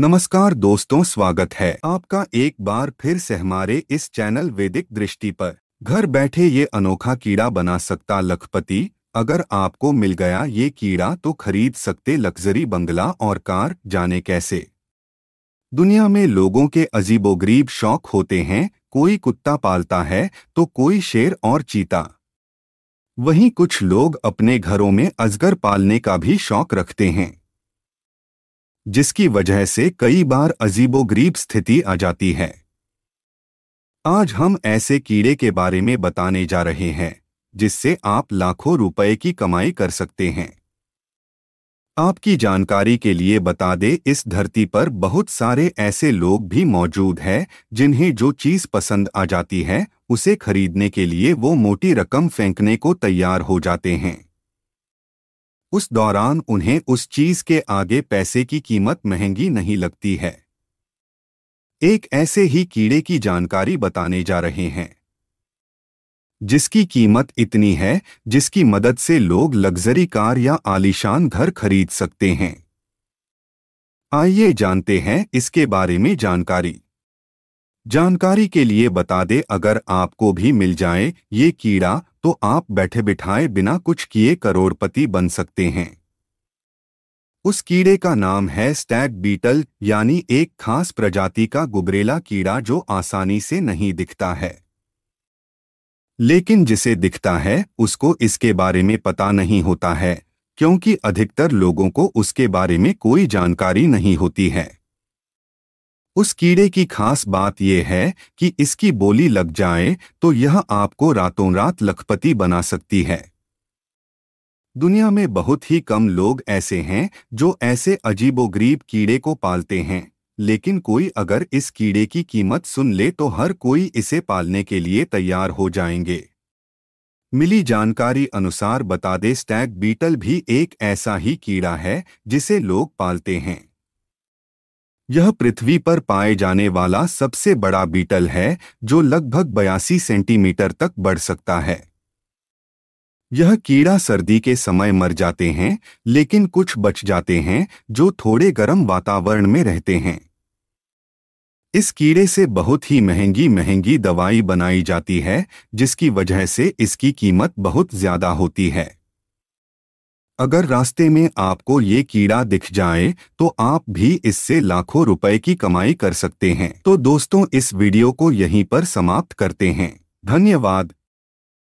नमस्कार दोस्तों स्वागत है आपका एक बार फिर से हमारे इस चैनल वैदिक दृष्टि पर घर बैठे ये अनोखा कीड़ा बना सकता लखपति अगर आपको मिल गया ये कीड़ा तो खरीद सकते लग्जरी बंगला और कार जाने कैसे दुनिया में लोगों के अजीबोगरीब शौक होते हैं कोई कुत्ता पालता है तो कोई शेर और चीता वहीं कुछ लोग अपने घरों में अजगर पालने का भी शौक रखते हैं जिसकी वजह से कई बार अजीबोगरीब स्थिति आ जाती है आज हम ऐसे कीड़े के बारे में बताने जा रहे हैं जिससे आप लाखों रुपए की कमाई कर सकते हैं आपकी जानकारी के लिए बता दें इस धरती पर बहुत सारे ऐसे लोग भी मौजूद हैं जिन्हें जो चीज़ पसंद आ जाती है उसे खरीदने के लिए वो मोटी रकम फेंकने को तैयार हो जाते हैं उस दौरान उन्हें उस चीज के आगे पैसे की कीमत महंगी नहीं लगती है एक ऐसे ही कीड़े की जानकारी बताने जा रहे हैं जिसकी कीमत इतनी है जिसकी मदद से लोग लग्जरी कार या आलीशान घर खरीद सकते हैं आइए जानते हैं इसके बारे में जानकारी जानकारी के लिए बता दे अगर आपको भी मिल जाए ये कीड़ा तो आप बैठे बिठाए बिना कुछ किए करोड़पति बन सकते हैं उस कीड़े का नाम है स्टैग बीटल यानी एक खास प्रजाति का गुबरेला कीड़ा जो आसानी से नहीं दिखता है लेकिन जिसे दिखता है उसको इसके बारे में पता नहीं होता है क्योंकि अधिकतर लोगों को उसके बारे में कोई जानकारी नहीं होती है उस कीड़े की खास बात यह है कि इसकी बोली लग जाए तो यह आपको रातों रात लखपति बना सकती है दुनिया में बहुत ही कम लोग ऐसे हैं जो ऐसे अजीबोगरीब कीड़े को पालते हैं लेकिन कोई अगर इस कीड़े की कीमत सुन ले तो हर कोई इसे पालने के लिए तैयार हो जाएंगे मिली जानकारी अनुसार बता दे स्टैग बीटल भी एक ऐसा ही कीड़ा है जिसे लोग पालते हैं यह पृथ्वी पर पाए जाने वाला सबसे बड़ा बीटल है जो लगभग बयासी सेंटीमीटर तक बढ़ सकता है यह कीड़ा सर्दी के समय मर जाते हैं लेकिन कुछ बच जाते हैं जो थोड़े गर्म वातावरण में रहते हैं इस कीड़े से बहुत ही महंगी महंगी दवाई बनाई जाती है जिसकी वजह से इसकी कीमत बहुत ज्यादा होती है अगर रास्ते में आपको ये कीड़ा दिख जाए तो आप भी इससे लाखों रुपए की कमाई कर सकते हैं तो दोस्तों इस वीडियो को यहीं पर समाप्त करते हैं धन्यवाद